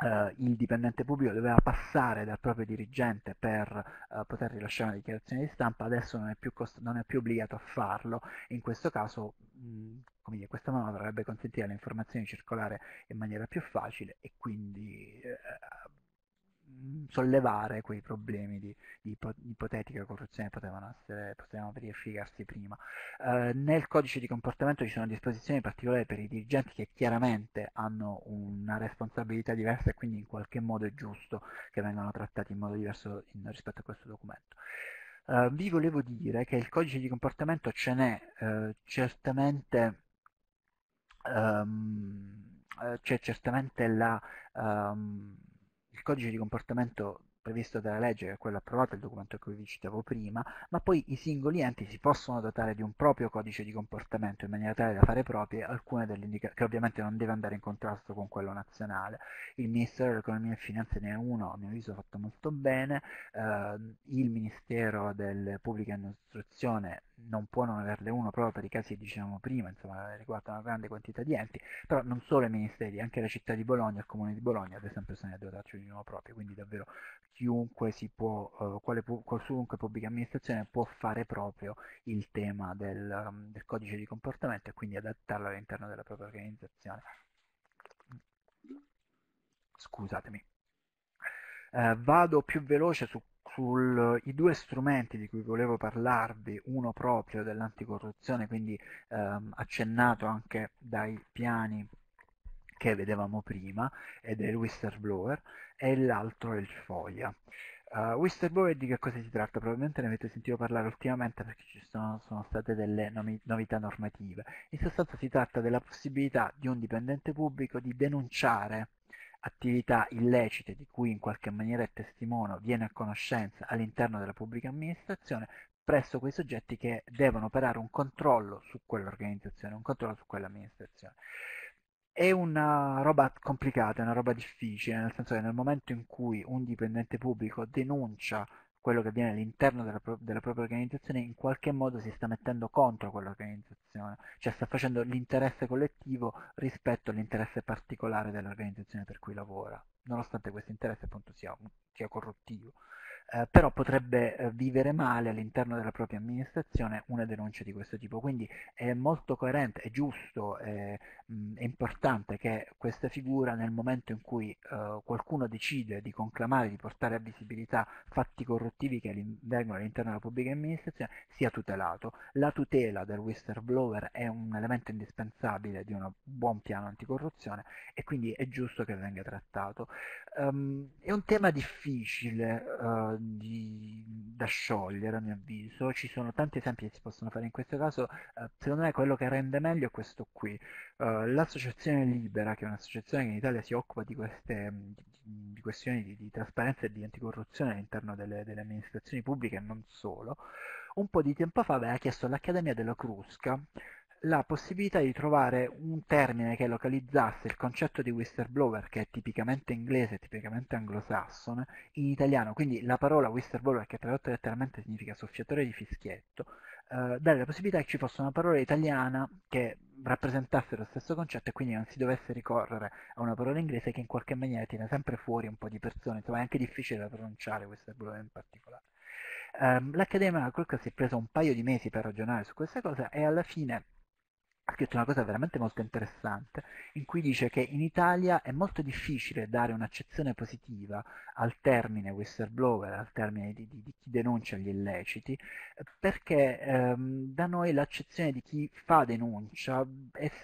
Uh, il dipendente pubblico doveva passare dal proprio dirigente per uh, poter rilasciare una dichiarazione di stampa, adesso non è più, cost- non è più obbligato a farlo. In questo caso, mh, mm, come dire, questa manovra dovrebbe consentire alle informazioni di circolare in maniera più facile e quindi uh, Mm, sollevare quei problemi di, di ipotetica corruzione potevano, essere, potevano verificarsi prima. Eh, nel codice di comportamento ci sono disposizioni particolari per i dirigenti che chiaramente hanno una responsabilità diversa e quindi in qualche modo è giusto che vengano trattati in modo diverso in, rispetto a questo documento. Eh, vi volevo dire che il codice di comportamento ce n'è eh, certamente um, c'è certamente la um, codice di comportamento previsto dalla legge, che è quello approvato, il documento che vi citavo prima, ma poi i singoli enti si possono dotare di un proprio codice di comportamento in maniera tale da fare proprie alcune delle indicazioni, che ovviamente non deve andare in contrasto con quello nazionale. Il Ministero dell'Economia e Finanze ne è uno, a mio avviso fatto molto bene, eh, il Ministero del Pubblica Istruzione non può non averne uno proprio per i casi che dicevamo prima, insomma riguarda una grande quantità di enti, però non solo i ministeri, anche la città di Bologna, il comune di Bologna ad esempio se ne è dotato di uno proprio, quindi davvero chiunque si può, eh, quale pu- qualunque pubblica amministrazione può fare proprio il tema del, ehm, del, codice di comportamento e quindi adattarlo all'interno della propria organizzazione. Scusatemi. Eh, vado più veloce su sui due strumenti di cui volevo parlarvi, uno proprio dell'anticorruzione, quindi ehm, accennato anche dai piani che vedevamo prima ed è il whistleblower, e l'altro è il foglia. Uh, eh, Whistleblowing di che cosa si tratta? Probabilmente ne avete sentito parlare ultimamente perché ci sono, sono state delle nomi, novità normative. In sostanza si tratta della possibilità di un dipendente pubblico di denunciare attività illecite di cui in qualche maniera il testimone viene a conoscenza all'interno della pubblica amministrazione presso quei soggetti che devono operare un controllo su quell'organizzazione, un controllo su quell'amministrazione è una roba complicata, è una roba difficile, nel senso che nel momento in cui un dipendente pubblico denuncia quello che avviene all'interno della, pro- della, propria organizzazione, in qualche modo si sta mettendo contro quell'organizzazione, cioè sta facendo l'interesse collettivo rispetto all'interesse particolare dell'organizzazione per cui lavora, nonostante questo interesse appunto sia, sia corruttivo eh, però potrebbe eh, vivere male all'interno della propria amministrazione una denuncia di questo tipo. Quindi è molto coerente, è giusto, è, mh, è importante che questa figura nel momento in cui eh, qualcuno decide di conclamare, di portare a visibilità fatti corruttivi che vengono all'interno della pubblica amministrazione sia tutelato. La tutela del whistleblower è un elemento indispensabile di un buon piano anticorruzione e quindi è giusto che venga trattato. Um, è un tema difficile eh, di, da sciogliere a mio avviso, ci sono tanti esempi che si possono fare in questo caso, eh, secondo me quello che rende meglio è questo qui, eh, l'associazione Libera, che è un'associazione che in Italia si occupa di queste mm, di, di questioni di, di, trasparenza e di anticorruzione all'interno delle, delle amministrazioni pubbliche e non solo, un po' di tempo fa aveva chiesto all'Accademia della Crusca la possibilità di trovare un termine che localizzasse il concetto di whistleblower, che è tipicamente inglese, tipicamente anglosassone, in italiano. Quindi la parola whistleblower, che tradotta letteralmente significa soffiatore di fischietto, eh, dare la possibilità che ci fosse una parola italiana che rappresentasse lo stesso concetto e quindi non si dovesse ricorrere a una parola inglese che in qualche maniera tiene sempre fuori un po' di persone, insomma è anche difficile da pronunciare whistleblower in particolare. Ehm, L'Accademia Colca si è preso un paio di mesi per ragionare su queste cose e alla fine ha scritto una cosa veramente molto interessante in cui dice che in Italia è molto difficile dare un'accezione positiva al termine whistleblower, al termine di, di, di chi denuncia gli illeciti, perché ehm, da noi l'accezione di chi fa denuncia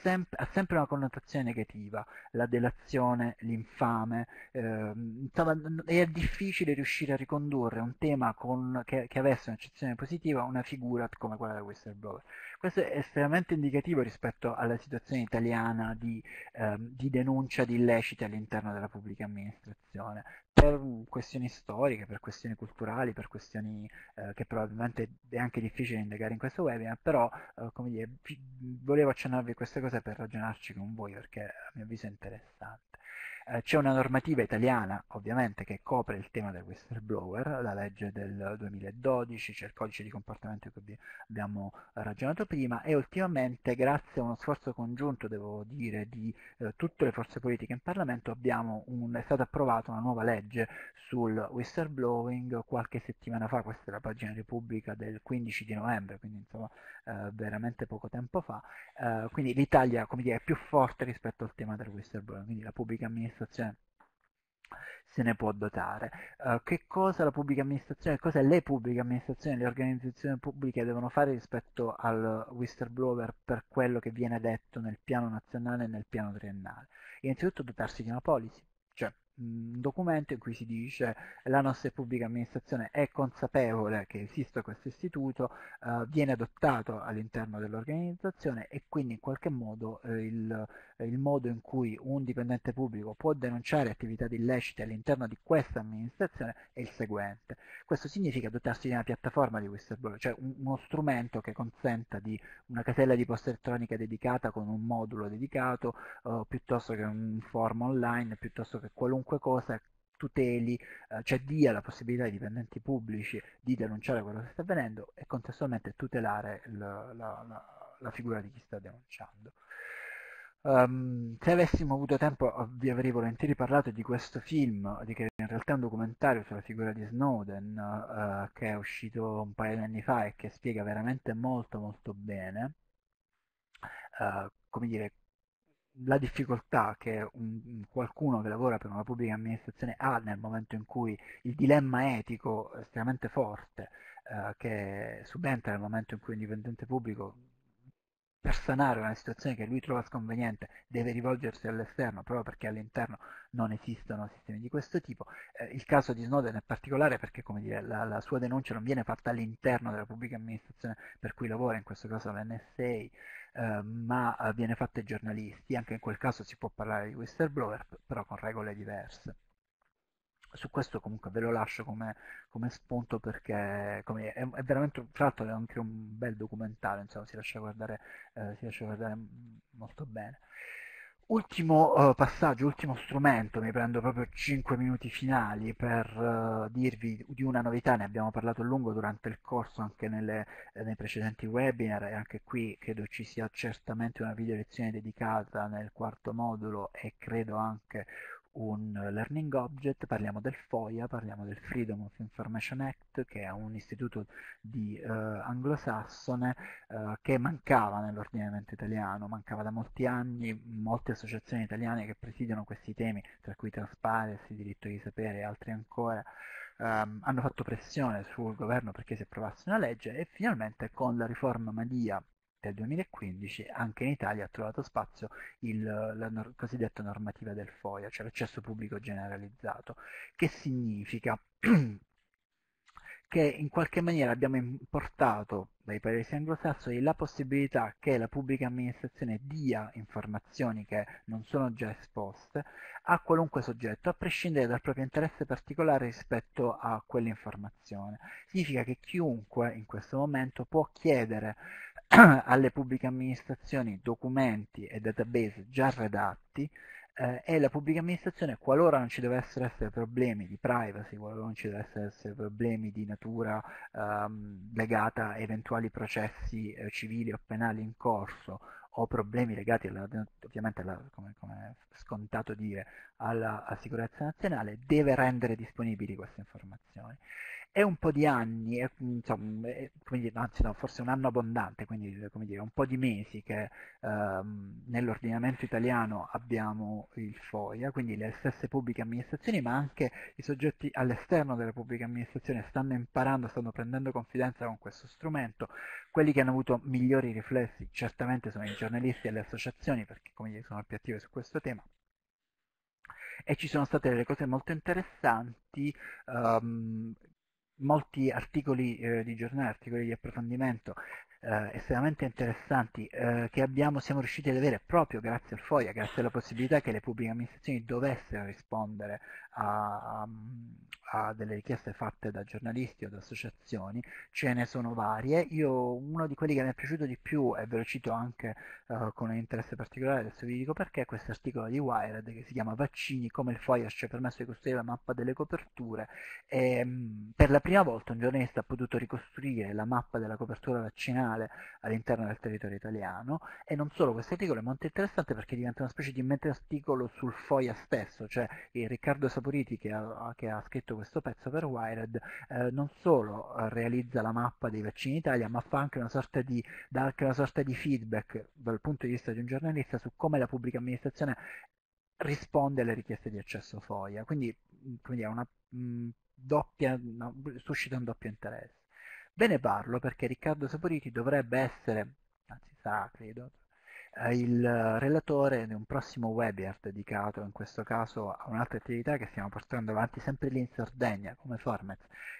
sem ha sempre una connotazione negativa, la delazione, l'infame, ehm, insomma è difficile riuscire a ricondurre un tema con, che, che avesse un'accezione positiva a una figura come quella del whistleblower. Questo è estremamente indicativo rispetto alla situazione italiana di, ehm, di denuncia di illeciti all'interno della pubblica amministrazione, per questioni storiche, per questioni culturali, per questioni eh, che probabilmente è anche difficile indagare in questo webinar, però eh, come dire, volevo accennarvi queste cose per ragionarci con voi perché a mio avviso è interessante. Eh, c'è una normativa italiana ovviamente che copre il tema del whistleblower, la legge del 2012, c'è il codice di comportamento che abbiamo ragionato prima e ultimamente grazie a uno sforzo congiunto devo dire di eh, tutte le forze politiche in Parlamento un, è stata approvata una nuova legge sul whistleblowing qualche settimana fa, questa è la pagina Repubblica del 15 di novembre, quindi insomma eh, veramente poco tempo fa, eh, quindi l'Italia come dire, è più forte rispetto al tema del whistleblower, quindi la pubblica amministrazione se ne può dotare. Uh, che cosa la pubblica amministrazione, cosa le pubbliche amministrazioni, le organizzazioni pubbliche devono fare rispetto al whistleblower per quello che viene detto nel piano nazionale e nel piano triennale? Innanzitutto dotarsi di una policy, un documento in cui si dice la nostra pubblica amministrazione è consapevole che esiste questo istituto, eh, viene adottato all'interno dell'organizzazione e quindi in qualche modo eh, il, il modo in cui un dipendente pubblico può denunciare attività illecite all'interno di questa amministrazione è il seguente. Questo significa dotarsi di una piattaforma di whistleblower, cioè uno strumento che consenta di una casella di posta elettronica dedicata con un modulo dedicato, eh, piuttosto che un form online, piuttosto che qualunque cosa tuteli, eh, cioè dia la possibilità ai dipendenti pubblici di denunciare quello che sta avvenendo e contestualmente tutelare la, la, la, la figura di chi sta denunciando. Um, se avessimo avuto tempo oh, vi avrei volentieri parlato di questo film, di che in realtà è un documentario sulla figura di Snowden uh, che è uscito un paio di anni fa e che spiega veramente molto molto bene uh, come dire, la difficoltà che un, qualcuno che lavora per una pubblica amministrazione ha nel momento in cui il dilemma etico estremamente forte eh, che subentra nel momento in cui un dipendente pubblico per sanare una situazione che lui trova sconveniente deve rivolgersi all'esterno proprio perché all'interno non esistono sistemi di questo tipo. Eh, il caso di Snowden è particolare perché come dire, la, la, sua denuncia non viene fatta all'interno della pubblica amministrazione per cui lavora, in questo caso l'NSA, eh, ma eh, viene fatta ai giornalisti, anche in quel caso si può parlare di whistleblower però con regole diverse su questo comunque ve lo lascio come, come spunto perché come è, è, veramente tra l'altro è anche un bel documentario insomma si lascia guardare, eh, si lascia guardare molto bene ultimo eh, passaggio ultimo strumento mi prendo proprio 5 minuti finali per eh, dirvi di una novità ne abbiamo parlato a lungo durante il corso anche nelle, eh, nei precedenti webinar e anche qui credo ci sia certamente una video lezione dedicata nel quarto modulo e credo anche un learning object, parliamo del FOIA, parliamo del Freedom of Information Act, che è un istituto di eh, anglosassone eh, che mancava nell'ordinamento italiano, mancava da molti anni, molte associazioni italiane che presidiano questi temi, tra cui Transparency, diritto di sapere e altri ancora, ehm, hanno fatto pressione sul governo perché si approvasse una legge e finalmente con la riforma Madia del 2015 anche in Italia ha trovato spazio il, la nor- cosiddetta normativa del FOIA, cioè l'accesso pubblico generalizzato, che significa che in qualche maniera abbiamo importato dai paesi anglosassoni la possibilità che la pubblica amministrazione dia informazioni che non sono già esposte a qualunque soggetto, a prescindere dal proprio interesse particolare rispetto a quell'informazione. Significa che chiunque in questo momento può chiedere alle pubbliche amministrazioni documenti e database già redatti eh, e la pubblica amministrazione, qualora non ci dovessero essere problemi di privacy, qualora non ci dovessero essere problemi di natura ehm, legata a eventuali processi eh, civili o penali in corso, o problemi legati alla, ovviamente alla, come, come, scontato dire alla sicurezza nazionale deve rendere disponibili queste informazioni è un po' di anni, è, insomma, è, dire, anzi no, forse un anno abbondante, quindi dire, un po' di mesi che ehm, nell'ordinamento italiano abbiamo il FOIA, quindi le stesse pubbliche amministrazioni, ma anche i soggetti all'esterno delle pubbliche amministrazioni stanno imparando, stanno prendendo confidenza con questo strumento. Quelli che hanno avuto migliori riflessi certamente sono i giornalisti e le associazioni, perché come dire, sono più attive su questo tema e ci sono state delle cose molto interessanti um, molti articoli eh, di giornale, articoli di approfondimento eh, estremamente interessanti eh, che abbiamo, siamo riusciti ad avere proprio grazie al FOIA, grazie alla possibilità che le pubbliche amministrazioni dovessero rispondere a, a delle richieste fatte da giornalisti o da associazioni, ce ne sono varie. Io uno di quelli che mi è piaciuto di più, e ve lo cito anche uh, con interesse particolare, adesso vi dico perché, è questo articolo di Wired che si chiama Vaccini, come il FOIA ci ha permesso di costruire la mappa delle coperture. E, ehm, mh, per la prima volta un giornalista ha potuto ricostruire la mappa della copertura vaccinale all'interno del territorio italiano e non solo, questo articolo è molto interessante perché diventa una specie di meta articolo sul FOIA stesso, cioè Riccardo Sapone Puriti che ha, che ha, scritto questo pezzo per Wired eh, non solo eh, realizza la mappa dei vaccini in Italia ma fa anche una sorta di, dà anche una sorta di feedback dal punto di vista di un giornalista su come la pubblica amministrazione risponde alle richieste di accesso FOIA quindi, mm, quindi una, mh, mm, doppia, no, suscita un doppio interesse ve ne parlo perché Riccardo Saporiti dovrebbe essere anzi sarà credo eh, il relatore di un prossimo webinar dedicato in questo caso a un'altra attività che stiamo portando avanti sempre lì in Sardegna come Formez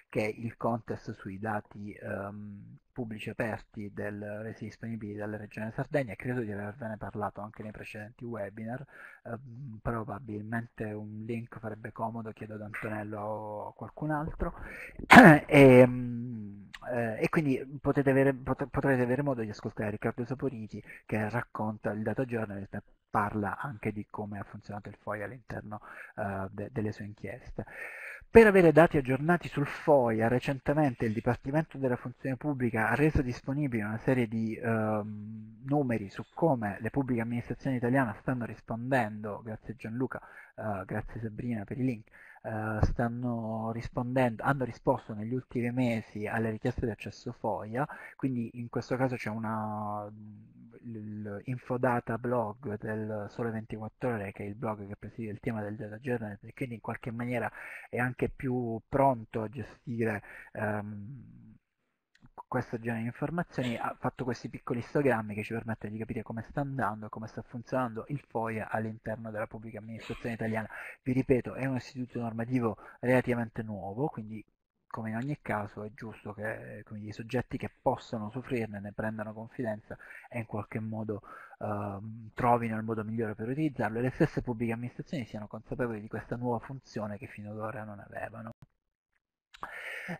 che il contest sui dati um, pubblici aperti del, resi disponibili dalla Regione Sardegna, credo di avervene parlato anche nei precedenti webinar, um, probabilmente un link farebbe comodo, chiedo ad Antonello o a qualcun altro, e, um, ehm, eh, e, quindi potete avere, pot potrete avere modo di ascoltare Riccardo Saporiti che racconta il data journalist parla anche di come ha funzionato il FOIA all'interno uh, de delle sue inchieste. Per avere dati aggiornati sul FOIA, recentemente il Dipartimento della Funzione Pubblica ha reso disponibile una serie di ehm, numeri su come le pubbliche amministrazioni italiane stanno rispondendo, grazie Gianluca, eh, grazie Sabrina per i link, eh, hanno risposto negli ultimi mesi alle richieste di accesso FOIA, quindi in questo caso c'è una l'infodata blog del Sole 24 Ore, che è il blog che presidia il tema del data journalism, e quindi in qualche maniera è anche più pronto a gestire um, questo genere di informazioni, ha fatto questi piccoli histogrammi che ci permettono di capire come sta andando e come sta funzionando il FOIA all'interno della pubblica amministrazione italiana. Vi ripeto, è un istituto normativo relativamente nuovo, quindi come in ogni caso è giusto che i soggetti che possano soffrirne ne prendano confidenza e in qualche modo ehm, trovino il modo migliore per utilizzarlo e le stesse pubbliche amministrazioni siano consapevoli di questa nuova funzione che fino ad ora non avevano.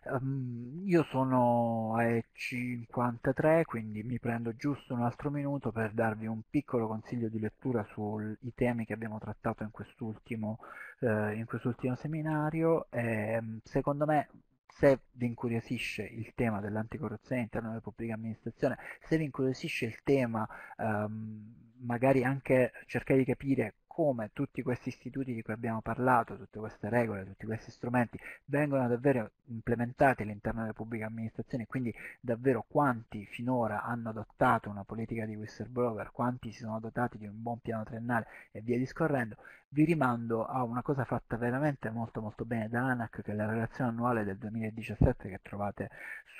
Um, io sono ai 53, quindi mi prendo giusto un altro minuto per darvi un piccolo consiglio di lettura sui temi che abbiamo trattato in quest'ultimo, eh, in quest'ultimo seminario. E, ehm, secondo me se vi incuriosisce il tema dell'anticorruzione all'interno della pubblica amministrazione, se vi incuriosisce il tema, ehm, magari anche cercare di capire come tutti questi istituti di cui abbiamo parlato, tutte queste regole, tutti questi strumenti vengono davvero implementati all'interno della pubblica amministrazione, quindi davvero quanti finora hanno adottato una politica di whistleblower, quanti si sono dotati di un buon piano triennale e via discorrendo, vi rimando a una cosa fatta veramente molto molto bene da ANAC, che è la relazione annuale del 2017 che trovate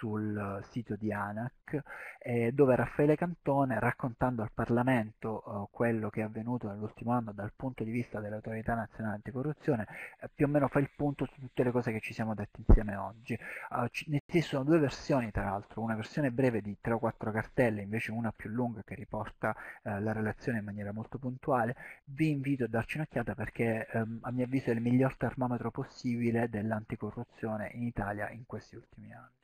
sul sito di ANAC, eh, dove Raffaele Cantone, raccontando al Parlamento eh, quello che è avvenuto nell'ultimo anno dal punto di vista dell'autorità nazionale anticorruzione, eh, più o meno fa il punto su tutte le cose che ci siamo detti insieme oggi. Eh, ne esistono due versioni tra l'altro, una versione breve di 3 o 4 cartelle, invece una più lunga che riporta eh, la relazione in maniera molto puntuale. Vi invito a darci un'occhiata complicata perché ehm, a mio avviso è il miglior termometro possibile dell'anticorruzione in Italia in questi ultimi anni.